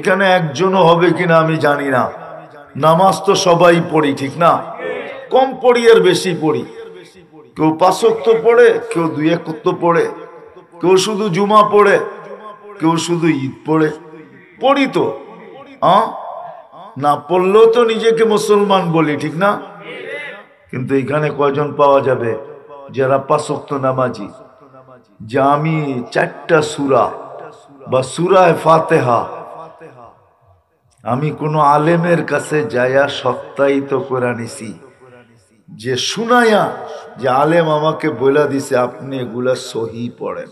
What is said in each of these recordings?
এখানে একজনও হবে কিনা আমি জানি না নামাজ তো সবাই পড়ি ঠিক না কম পড়ি আর বেশি পড়ি কেউ পাঁচক্ত পড়ে কেউ দুই একত্ব পড়ে কেউ শুধু জুমা পড়ে কেউ শুধু ঈদ পড়ে পড়ি তো না পড়লেও তো নিজেকে মুসলমান বলি ঠিক না কিন্তু এখানে কয়জন পাওয়া যাবে যারা পাঁচক্ত নামাজি যে আমি চারটা সুরা বা সুরায় ফাতেহা আমি কোনো আলেমের কাছে যায়া সপ্তাহিত করে নিছি যে শুনায়া যে আলেম আমাকে বইলা দিছে আপনি এগুলা সহি পড়েন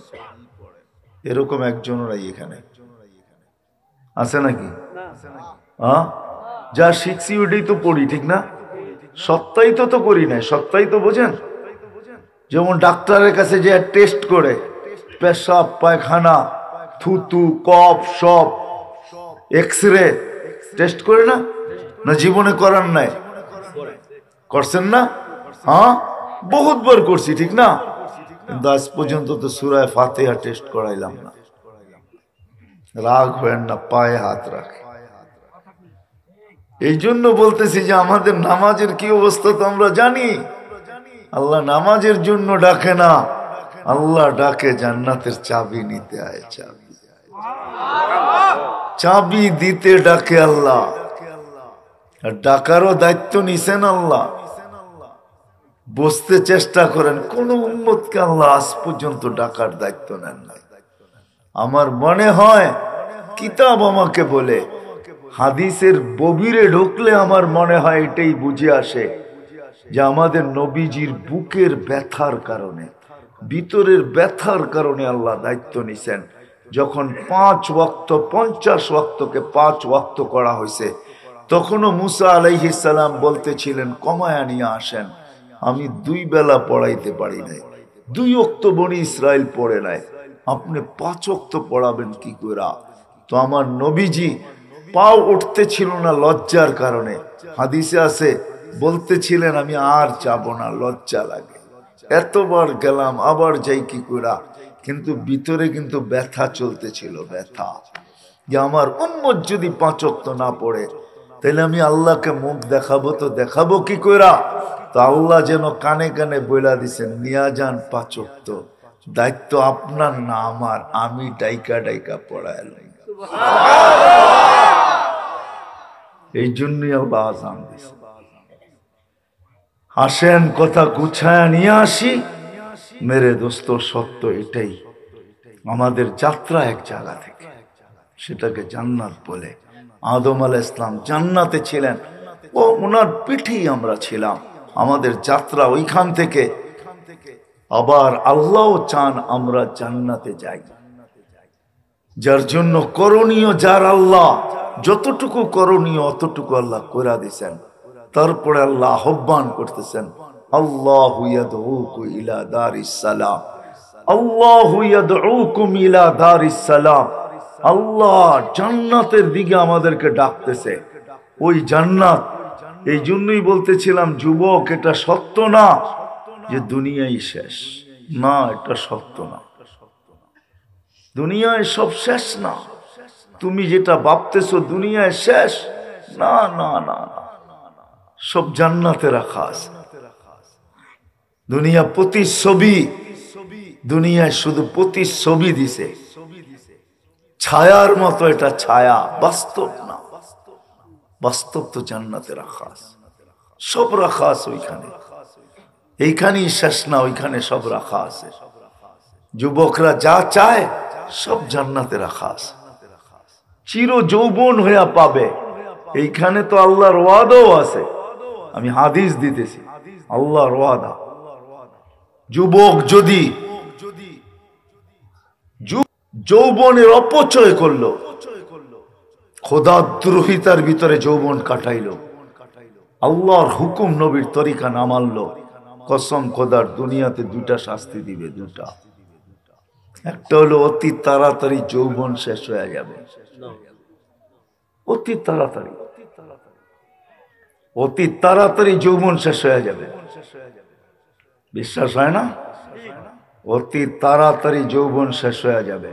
এরকম একজনেরাই এখানে আছে নাকি যা শিখছি ওইটাই তো পড়ি ঠিক না সপ্তাহিত তো করি নাই তো বোঝেন যেমন ডাক্তারের কাছে যে টেস্ট করে পেশাব পায়খানা থুতু কফ সব এক্স রে টেস্ট করে না না জীবনে করার নাই করছেন না হ্যাঁ বহুতবার করছি ঠিক না কিন্তু আজ পর্যন্ত তো সুরায় ফাতেহা টেস্ট করাইলাম না রাগ হয়েন না পায়ে হাত রাখে এই জন্য বলতেছি যে আমাদের নামাজের কি অবস্থা তো আমরা জানি আল্লাহ নামাজের জন্য ডাকে না আল্লাহ ডাকে জান্নাতের চাবি নিতে আয় চাবি চাবি দিতে ডাকে আল্লাহ আর ডাকারও দায়িত্ব নিছেন আল্লাহ বসতে চেষ্টা করেন কোন উন্মতকে আল্লাহ আজ পর্যন্ত ডাকার দায়িত্ব নেন নাই আমার মনে হয় কিতাব আমাকে বলে হাদিসের ববিরে ঢুকলে আমার মনে হয় এটাই বুঝে আসে যে আমাদের নবীজির বুকের ব্যথার কারণে ভিতরের ব্যথার কারণে আল্লাহ দায়িত্ব নিছেন যখন পাঁচ ওয়াক্ত পঞ্চাশ ওক্তকে পাঁচ ওয়াক্ত করা হয়েছে তখনও মুসা আলাইহিসাল্লাম বলতেছিলেন কমায়া নিয়ে আসেন আমি দুই বেলা পড়াইতে পারি নাই দুই অক্ত বনি ইসরায়েল পড়ে নাই আপনি পাঁচ অক্ত পড়াবেন কি করে তো আমার নবীজি পাও উঠতে ছিল না লজ্জার কারণে হাদিসে আছে বলতেছিলেন আমি আর যাব না লজ্জা লাগে এতবার গেলাম আবার যাই কি করে কিন্তু ভিতরে কিন্তু ব্যথা চলতেছিল ব্যথা যে আমার উন্মত যদি পাঁচক্ত না পড়ে তাহলে আমি আল্লাহকে মুখ দেখাবো তো দেখাবো কি কইরা তো আল্লাহ যেন কানে কানে বইলা দিছেন নিয়া যান পাঁচক্ত দায়িত্ব আপনার না আমার আমি ডাইকা ডাইকা পড়ায় এই জন্যই আল্লাহ আসেন কথা গুছায় নিয়ে আসি মেরে দোস্ত সত্য এটাই আমাদের যাত্রা এক জায়গা থেকে সেটাকে জান্নাত বলে আদম আল ইসলাম জান্নাতে ছিলেন ও ওনার পিঠেই আমরা ছিলাম আমাদের যাত্রা ওইখান থেকে আবার আল্লাহ চান আমরা জান্নাতে যাই যার জন্য করণীয় যার আল্লাহ যতটুকু করণীয় অতটুকু আল্লাহ করে দিছেন তারপরে আল্লাহ আহ্বান করতেছেন আল্লাহ ইলা দারিসালাম আল্লাহ ইলা দারিসালাম আল্লাহ জান্নাতের দিকে আমাদেরকে ডাকতেছে ওই জান্নাত এই জন্যই বলতেছিলাম যুবক এটা সত্য না যে দুনিয়াই শেষ না এটা সত্য না দুনিয়ায় সব শেষ না তুমি যেটা ভাবতেছো দুনিয়ায় শেষ না না না সব জান্নাতে রাখা আছে দুনিয়া প্রতিচ্ছবি দুনিয়ায় শুধু প্রতিচ্ছবি দিছে ছায়ার মতো এটা ছায়া বাস্তব না বাস্তব তো জান্নাতের রাখা সব রাখা আছে ওইখানে এইখানেই শেষ না ওইখানে সব রাখা আছে যুবকরা যা চায় সব জান্নাতে রাখা আছে চির যৌবন হইয়া পাবে এইখানে তো আল্লাহর ওয়াদও আছে আমি হাদিস দিতেছি আল্লাহর ওয়াদা যুবক যদি যৌবনের অপচয় করল খোদাদ্রোহিতার ভিতরে যৌবন কাটাইল আল্লাহর হুকুম নবীর তরিকা নামাল কসম খোদার দুনিয়াতে দুটা শাস্তি দিবে দুটা একটা হলো অতি তাড়াতাড়ি যৌবন শেষ হয়ে যাবে অতি তাড়াতাড়ি অতি তাড়াতাড়ি যৌবন শেষ হয়ে যাবে বিশ্বাস হয় না অতি তাড়াতাড়ি যৌবন শেষ হয়ে যাবে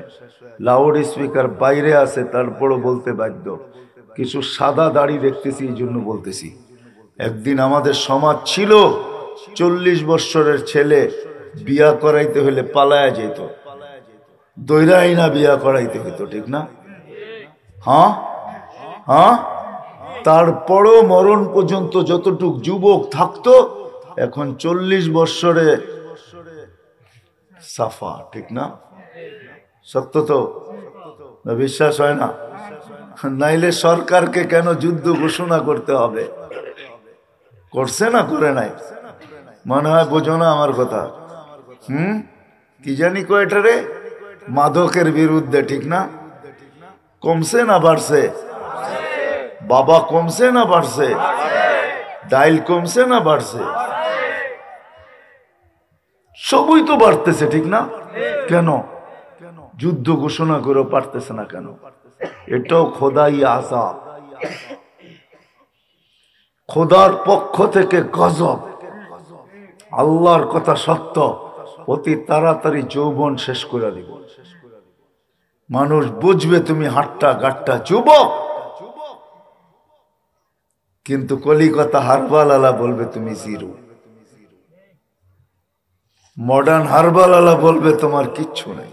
লাউড স্পিকার বাইরে আছে তারপরও বলতে বাধ্য কিছু সাদা দাড়ি দেখতেছি এই জন্য বলতেছি একদিন আমাদের সমাজ ছিল চল্লিশ বৎসরের ছেলে বিয়া করাইতে হলে পালায়া যেত দৈরাই না বিয়া করাইতে হইতো ঠিক না হ্যাঁ হ্যাঁ তারপরও মরণ পর্যন্ত যতটুক যুবক থাকতো এখন চল্লিশ বৎসরে সাফা ঠিক না সত্য তো বিশ্বাস হয় না নাইলে সরকারকে কেন যুদ্ধ ঘোষণা করতে হবে করছে না করে নাই মনে হয় বোঝো না আমার কথা হুম কি জানি কয়েটারে মাদকের বিরুদ্ধে ঠিক না কমছে না বাড়ছে বাবা কমছে না বাড়ছে ডাইল কমছে না বাড়ছে সবই তো বাড়তেছে ঠিক না কেন যুদ্ধ ঘোষণা করে পারতেছে না কেন এটাও খোদাই আসা খোদার পক্ষ থেকে গজব আল্লাহর কথা সত্য অতি তাড়াতাড়ি যৌবন শেষ করে দিব মানুষ বুঝবে তুমি হাটটা গাট্টা যুবক কিন্তু কলিকতা হারবালালা বলবে তুমি জিরো মডার্ন হার্বাল আলা বলবে তোমার কিচ্ছু নাই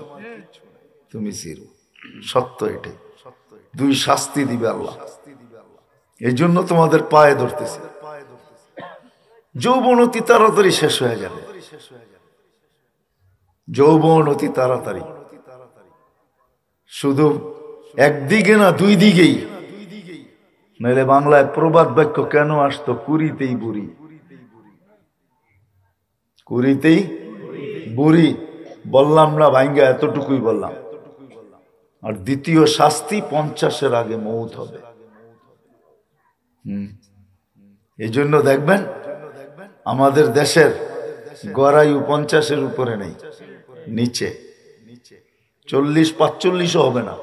তুমি জিরো সত্য এটাই দুই শাস্তি দিবে আল্লাহ এই জন্য তোমাদের পায়ে ধরতেছে যৌবন অতি তাড়াতাড়ি শেষ হয়ে যাবে যৌবন অতি তাড়াতাড়ি শুধু একদিকে না দুই দিকেই নাহলে বাংলায় প্রবাদ বাক্য কেন আসতো কুড়িতেই বুড়ি কুড়িতেই বুড়ি বললাম না ভাইঙ্গা এতটুকুই বললাম আর দ্বিতীয় শাস্তি পঞ্চাশের আগে মৌত হবে এই জন্য দেখবেন আমাদের দেশের গড়ায়ু পঞ্চাশের উপরে নেই নিচে চল্লিশ পাঁচচল্লিশও হবে না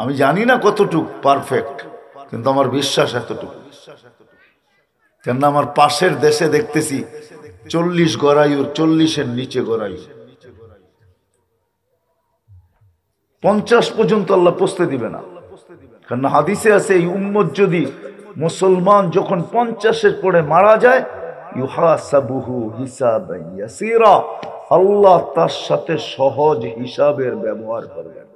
আমি জানি না কতটুক পারফেক্ট কিন্তু আমার বিশ্বাস এতটুকু কেননা আমার পাশের দেশে দেখতেছি চল্লিশ গড়াই গড়াইউর চল্লিশের নিচে গড়াই পঞ্চাশ পর্যন্ত আল্লাহ পৌঁছতে দিবে না কারণ হাদিসে আছে এই উম্মত যদি মুসলমান যখন পঞ্চাশের পরে মারা যায় হিসাব আল্লাহ তার সাথে সহজ হিসাবের ব্যবহার করবেন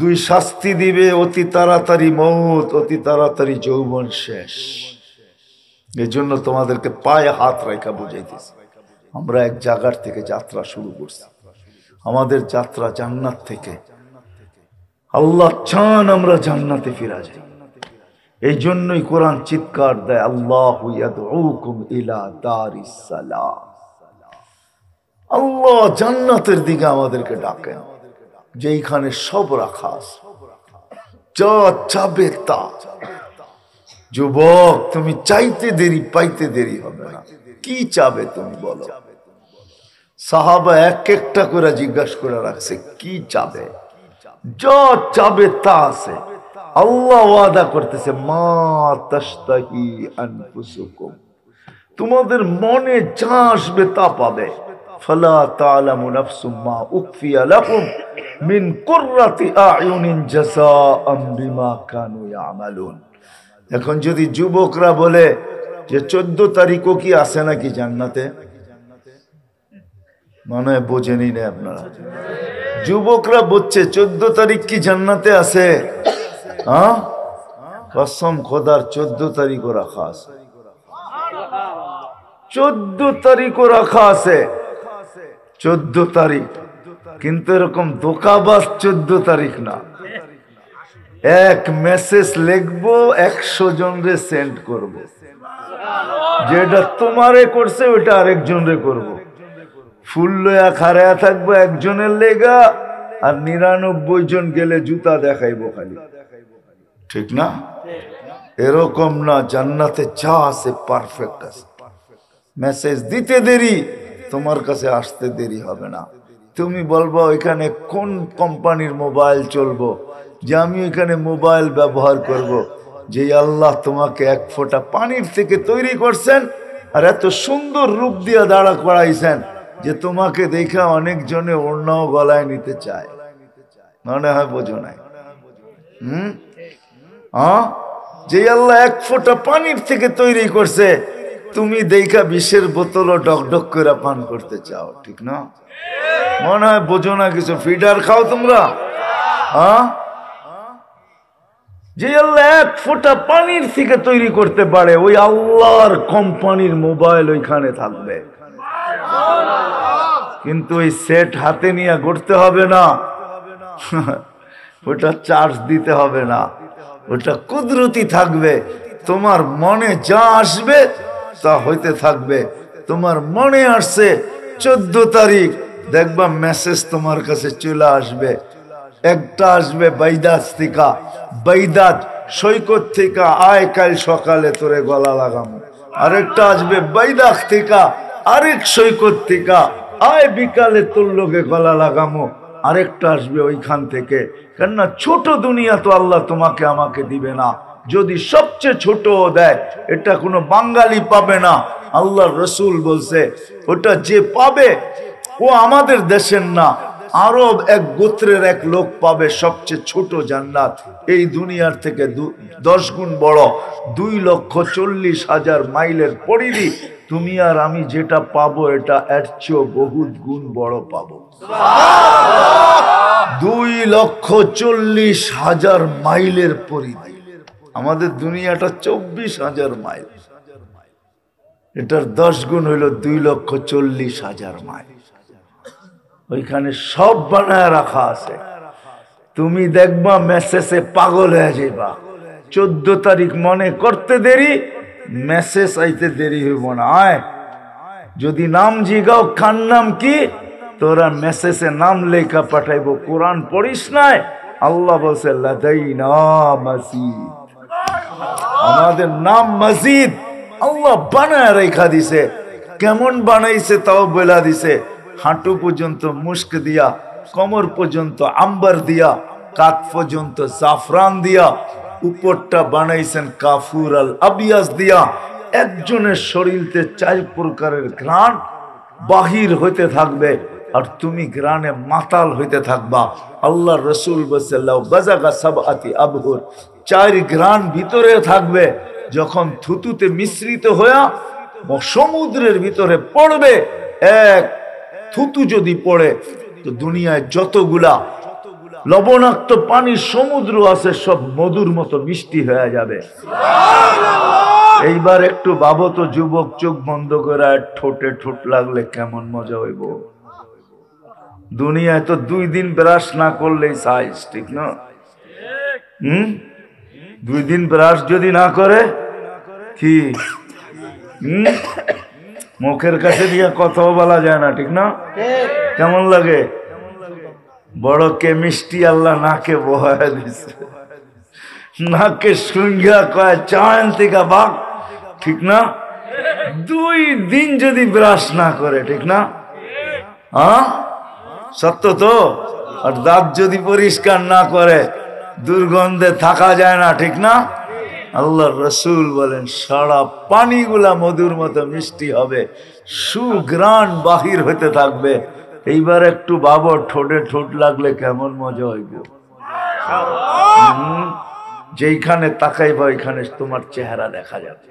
দুই শাস্তি দিবে অতি তাড়াতাড়ি মৌত অতি তাড়াতাড়ি যৌবন শেষ এই জন্য তোমাদেরকে পায়ে হাত রেখা বুঝাইতেছি আমরা এক জায়গার থেকে যাত্রা শুরু করছি আমাদের যাত্রা জান্নাত থেকে আল্লাহ চান আমরা জান্নাতে ফিরা যাই এই জন্যই কোরআন চিৎকার দেয় আল্লাহ ইলা আল্লাহ জান্নাতের দিকে আমাদেরকে ডাকে যেইখানে সব রাখা যা চাবে তা যুবক তুমি চাইতে দেরি পাইতে দেরি হবে না কি চাবে তুমি বলো সাহাবা এক একটা করে জিজ্ঞাসা করে রাখছে কি চাবে চাবে তা আছে আল্লাহ ওয়াদা করতেছে মা তোমাদের মনে যা আসবে তা পাবে ফালা তাআলামু মিন এখন যদি যুবকরা বলে যে চোদ্দ তারিখও কি আছে নাকি জান্নাতে মনে হয় বোঝেনি না আপনারা যুবকরা বলছে চোদ্দ তারিখ কি জান্নাতে আছে হ্যাঁ কসম খোদার চোদ্দ তারিখও রাখা আছে চোদ্দ তারিখও রাখা আছে চোদ্দ তারিখ কিন্তু এরকম দোকাবাস চোদ্দ তারিখ না এক মেসেজ লিখবো একশো জন রে সেন্ড করব। যেটা তোমারে করছে ওইটা রে করব। ফুল লয়া খারায়া থাকবো একজনের লেগা আর নিরানব্বই জন গেলে জুতা দেখাইবো খালি ঠিক না এরকম না জান্নাতে চা আছে পারফেক্ট আছে মেসেজ দিতে দেরি তোমার কাছে আসতে দেরি হবে না তুমি বলবো ওইখানে কোন কোম্পানির মোবাইল চলবো যে আমি এখানে মোবাইল ব্যবহার করব। যে আল্লাহ তোমাকে এক ফোঁটা পানির থেকে তৈরি করছেন আর এত সুন্দর রূপ দিয়ে দাঁড়া করাইছেন যে তোমাকে দেখা অনেকজনে অন্যও গলায় নিতে চায় মনে হয় বোঝো নাই হম যে আল্লাহ এক ফোঁটা পানির থেকে তৈরি করছে তুমি দেখা বিষের বোতলও ডকডক করে পান করতে চাও ঠিক না মনে হয় বোঝো না কিছু ফিডার খাও তোমরা হ্যাঁ যে আল্লাহ এক ফোটা পানির থেকে তৈরি করতে পারে ওই আল্লাহর কোম্পানির মোবাইল ওইখানে থাকবে কিন্তু ওই সেট হাতে নিয়ে গড়তে হবে না ওটা চার্জ দিতে হবে না ওটা কুদরতি থাকবে তোমার মনে যা আসবে তা হইতে থাকবে তোমার মনে আসছে চোদ্দ তারিখ দেখবা মেসেজ তোমার কাছে চলে আসবে একটা আসবে বাইদাস থেকা বৈদাত সৈকত থেকে আয় কাল সকালে তোরে গলা লাগাম আরেকটা আসবে বাইদাস থেকা আরেক সৈকত থেকে আয় বিকালে তোর লোকে গলা লাগামো আরেকটা আসবে ওইখান থেকে কেননা ছোট দুনিয়া তো আল্লাহ তোমাকে আমাকে দিবে না যদি সবচেয়ে ছোট দেয় এটা কোনো বাঙালি পাবে না আল্লাহ রসুল বলছে ওটা যে পাবে ও আমাদের দেশের না আরব এক গোত্রের এক লোক পাবে সবচেয়ে ছোট জান্নাত এই দুনিয়ার থেকে দশ গুণ বড় দুই লক্ষ চল্লিশ হাজার মাইলের পরিধি তুমি আর আমি যেটা পাবো এটা এর চেয়েও বহুত গুণ বড় পাবো দুই লক্ষ চল্লিশ হাজার মাইলের পরিধি আমাদের দুনিয়াটা চব্বিশ হাজার মাইল এটার দশ গুণ হইল দুই লক্ষ চল্লিশ হাজার মাইল ওইখানে সব বানায় রাখা আছে তুমি দেখবা মেসেজে পাগল হয়ে যাইবা চোদ্দ তারিখ মনে করতে দেরি মেসেজ আইতে দেরি হইব না আয় যদি নাম জিগাও খান নাম কি তোরা মেসেজে নাম লেখা পাঠাইব কোরআন পড়িস নাই আল্লাহ বলছে মসজিদ আমাদের নাম মসজিদ আল্লাহ বানায় রেখা দিছে কেমন বানাইছে তাও বেলা দিছে হাঁটু পর্যন্ত মুস্ক দিয়া কমর পর্যন্ত আম্বার দিয়া কাত পর্যন্ত জাফরান দিয়া উপরটা বানাইছেন কাফুর আল আবিয়াস দিয়া একজনের শরীরতে চার প্রকারের ঘ্রাণ বাহির হইতে থাকবে আর তুমি গ্রানে মাতাল হইতে থাকবা আল্লাহ রসুল বাজাগা চার গ্রান ভিতরে থাকবে যখন থুতুতে মিশ্রিত হইয়া সমুদ্রের ভিতরে পড়বে এক থুতু যদি পড়ে তো দুনিয়ায় যতগুলা লবণাক্ত পানি সমুদ্র আছে সব মধুর মতো মিষ্টি হয়ে যাবে এইবার একটু বাবো তো যুবক চোখ বন্ধ করে ঠোঁটে ঠোঁট লাগলে কেমন মজা হইব দুনিয়ায় তো দুই দিন ব্রাশ না করলেই সাইজ ঠিক না হম দুই দিন ব্রাশ যদি না করে কি হম মুখের কাছে দিয়ে কথাও বলা যায় না ঠিক না কেমন লাগে বড় মিষ্টি আল্লাহ নাকে বহায় দিছে নাকে সুঙ্গা কয় চান থেকে বাঘ ঠিক না দুই দিন যদি ব্রাশ না করে ঠিক না হ্যাঁ সত্য তো আর দাঁত যদি পরিষ্কার না করে দুর্গন্ধে থাকা যায় না ঠিক না আল্লাহ রসুল বলেন সারা পানিগুলা মধুর মতো মিষ্টি হবে সুগ্রাণ বাহির হতে থাকবে এইবার একটু বাবর ঠোঁটে ঠোঁট লাগলে কেমন মজা হইবে যেইখানে তাকাইবা ওইখানে তোমার চেহারা দেখা যাবে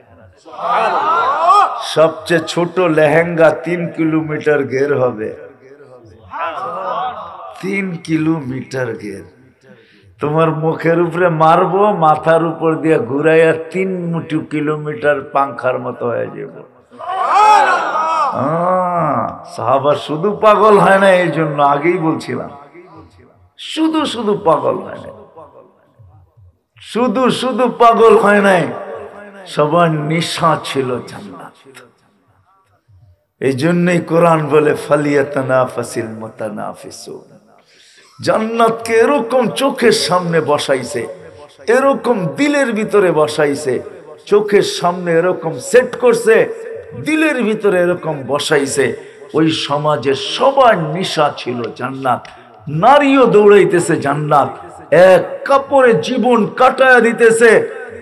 সবচেয়ে ছোট লেহেঙ্গা তিন কিলোমিটার ঘের হবে তিন কিলোমিটার ঘের তোমার মুখের উপরে মারবো মাথার উপর দিয়ে ঘুরাইয়া তিন মুটু কিলোমিটার পাংখার মতো হয়ে যাব সাহাবার শুধু পাগল হয় না এই জন্য আগেই বলছিলাম শুধু শুধু পাগল হয় না শুধু শুধু পাগল হয় নাই সবার নিশা ছিল এই জন্যই কোরআন বলে ফালিয়া ফাসিল মোতানা ফিসুন জান্নাতকে এরকম চোখের সামনে বসাইছে এরকম দিলের ভিতরে বসাইছে চোখের সামনে এরকম সেট করছে দিলের ভিতরে এরকম বসাইছে ওই সমাজে সবার নিশা ছিল জান্নাত নারীও দৌড়াইতেছে জান্নাত এক কাপড়ে জীবন কাটায় দিতেছে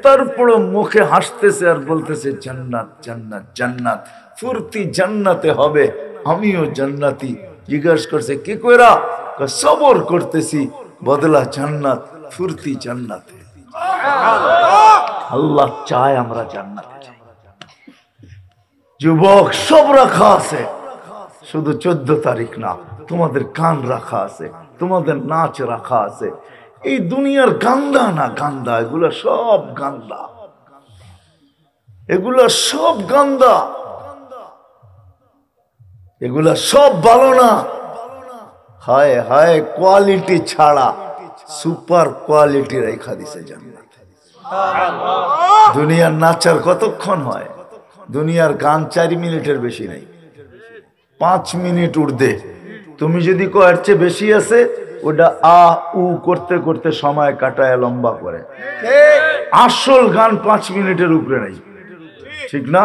তারপরও মুখে হাসতেছে আর বলতেছে জান্নাত জান্নাত জান্নাত ফুর্তি জান্নাতে হবে আমিও জান্নাতি জিজ্ঞাসা করছে কি কইরা সবর করতেছি বদলা জান্নাত ফুর্তি জান্নাতে আল্লাহ চায় আমরা জান্নাত যুবক সব রাখা আছে শুধু চোদ্দ তারিখ না তোমাদের কান রাখা আছে তোমাদের নাচ রাখা আছে এই দুনিয়ার গান্দা না গান্দা এগুলো সব গান্দা এগুলো সব গান্দা এগুলা সব ভালো না হায় হায় কোয়ালিটি ছাড়া সুপার কোয়ালিটি রেখা দিছে জান্নাত দুনিয়ার নাচার কতক্ষণ হয় দুনিয়ার গান চারি মিনিটের বেশি নেই পাঁচ মিনিট উর্ধে তুমি যদি কয়ের চেয়ে বেশি আছে ওটা আ উ করতে করতে সময় কাটায় লম্বা করে আসল গান পাঁচ মিনিটের উপরে নেই ঠিক না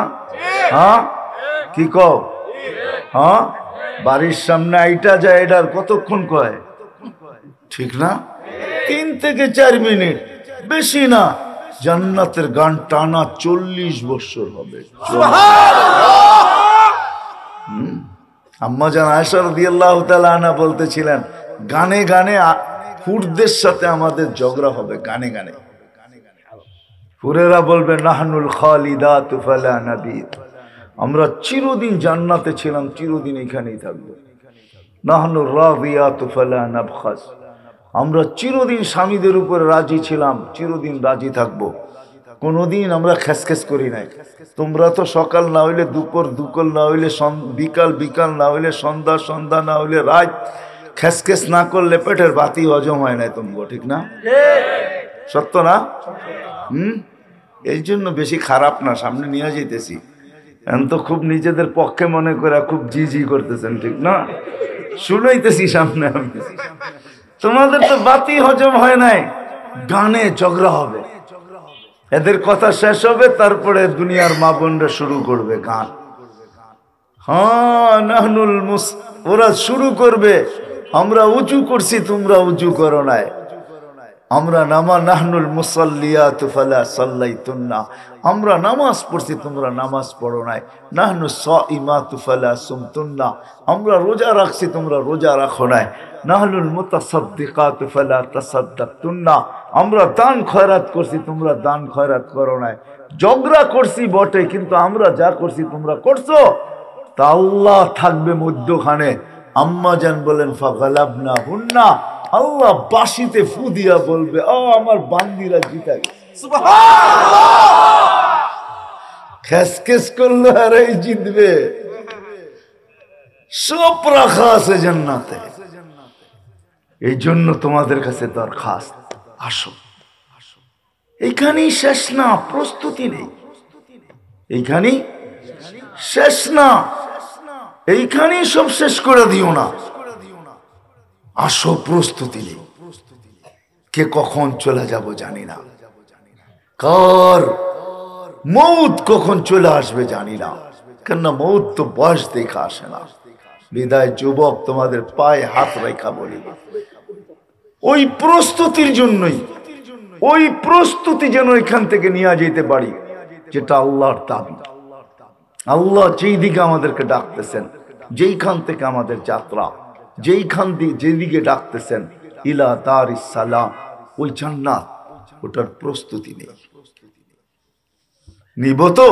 হ্যাঁ কি কও হ্যাঁ বাড়ির সামনে আইটা যায় এটার কতক্ষণ কয় ঠিক না তিন থেকে চার মিনিট বেশি না জান্নাতের গান টানা চল্লিশ বছর হবে আম্মা জান আয়সার দিয়াল্লাহ আনা বলতেছিলেন গানে গানে ফুরদের সাথে আমাদের ঝগড়া হবে গানে গানে ফুরেরা বলবে নাহানুল খালিদা তুফালা নাবিদ আমরা চিরদিন জান্নাতে ছিলাম চিরদিন এখানেই থাকবো আমরা চিরদিন স্বামীদের উপরে রাজি ছিলাম চিরদিন রাজি থাকবো কোনোদিন আমরা খেসখেস করি নাই তোমরা তো সকাল না হইলে দুপুর দুপুর না হইলে বিকাল বিকাল না হইলে সন্ধ্যা সন্ধ্যা না হইলে রাত খেসখেস না করলে পেটের বাতি হজম হয় নাই তোমরা ঠিক না সত্য না হুম এই জন্য বেশি খারাপ না সামনে নিয়ে যেতেছি এখন তো খুব নিজেদের পক্ষে মনে করে খুব জি জি করতেছেন ঠিক না শুনাইতেছি সামনে আমি তোমাদের তো বাতি হজম হয় নাই গানে ঝগড়া হবে এদের কথা শেষ হবে তারপরে দুনিয়ার মা বোনরা শুরু করবে গান হ্যাঁ নাহনুল মুস ওরা শুরু করবে আমরা উঁচু করছি তোমরা উঁচু করো নাই আমরা নামা নাহনুল মুসল্লিয়া তুফালা সাল্লাই তুন্না আমরা নামাজ পড়ছি তোমরা নামাজ পড়ো নাই নাহনু স ইমা তুফালা তুন্না আমরা রোজা রাখছি তোমরা রোজা রাখো নাই নাহনুল মুতাসদ্দিকা তুফালা তাসাদ্দাক তুন্না আমরা দান খয়রাত করছি তোমরা দান খয়রাত করো নাই জগড়া করছি বটে কিন্তু আমরা যা করছি তোমরা করছো তা আল্লাহ থাকবে মধ্যখানে আম্মা যান বলেন ফাগালাবনা হুন্না আল্লাহ বাসিতে ফু দিয়া বলবে ও আমার বান্দিরা জিতা খেসকেস করলে আর এই জিতবে সব রাখা আছে জান্নাতে এই জন্য তোমাদের কাছে দরখাস্ত আসো এইখানেই শেষ না প্রস্তুতি নেই এইখানেই শেষ না এইখানেই সব শেষ করে দিও না আসো প্রস্তুতি কে কখন চলে যাব জানি না কার মৌত কখন চলে আসবে জানি না কেন মৌত তো বয়স দেখে আসে না বিদায় যুবক তোমাদের পায়ে হাত রেখা বলি ওই প্রস্তুতির জন্যই ওই প্রস্তুতি যেন এখান থেকে নিয়ে যেতে পারি যেটা আল্লাহর দাবি আল্লাহ যেই দিকে আমাদেরকে ডাকতেছেন যেইখান থেকে আমাদের যাত্রা আচ্ছা। যেইখান দিয়ে যেদিকে ডাকতেছেন ইলা তার ইসালাম ওই জান্নাত ওটার প্রস্তুতি নেই নিব তো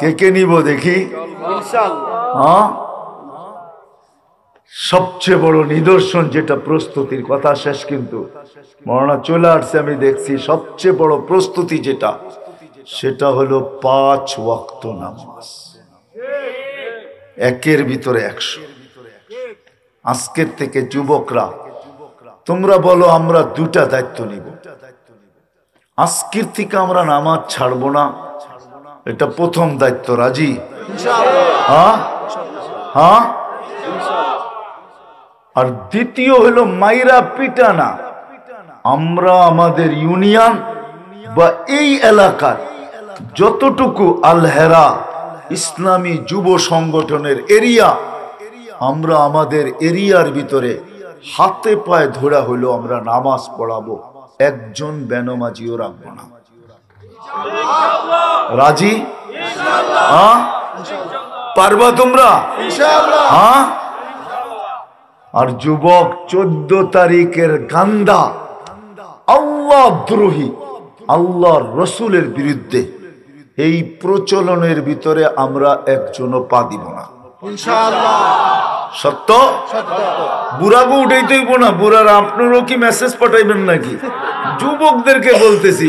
কে কে নিব দেখি হ্যাঁ? সবচেয়ে বড় নিদর্শন যেটা প্রস্তুতির কথা শেষ কিন্তু মরনা চলে আসছে আমি দেখছি সবচেয়ে বড় প্রস্তুতি যেটা সেটা হলো পাঁচ ওয়াক্ত নামাজ একের ভিতরে একশো আজকের থেকে যুবকরা তোমরা বলো আমরা দুটা দায়িত্ব নিব আজকের থেকে আমরা নামাজ ছাড়ব না এটা প্রথম দায়িত্ব রাজি হ্যাঁ? হ্যাঁ আর দ্বিতীয় হলো মাইরা পিটানা আমরা আমাদের ইউনিয়ন বা এই এলাকার যতটুকু আলহেরা ইসলামী যুব সংগঠনের এরিয়া আমরা আমাদের এরিয়ার ভিতরে হাতে পায়ে ধরা হইলো আমরা নামাজ পড়াবো একজন বেনমাজিও রাখবো না রাজি হ্যাঁ? পারবা তোমরা হ্যাঁ আর যুবক চোদ্দ তারিখের গান্দা আল্লাহ দ্রোহী আল্লাহ রসুলের বিরুদ্ধে এই প্রচলনের ভিতরে আমরা একজনও পা দিব না সত্য বুড়াকে তো না বুড়ার আপনারও কি মেসেজ পাঠাইবেন নাকি যুবকদেরকে বলতেছি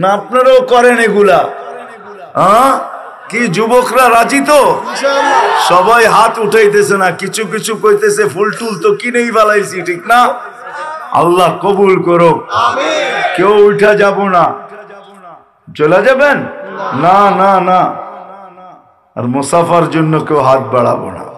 না আপনারাও করেন এগুলা হ্যাঁ কি যুবকরা রাজি তো সবাই হাত উঠাইতেছে না কিছু কিছু কইতেছে ফুল টুল তো কিনেই বালাইছি ঠিক না আল্লাহ কবুল করো কেউ উঠা যাব না চলে যাবেন না না না আর মুসাফার জন্য কেউ হাত বাড়াবো না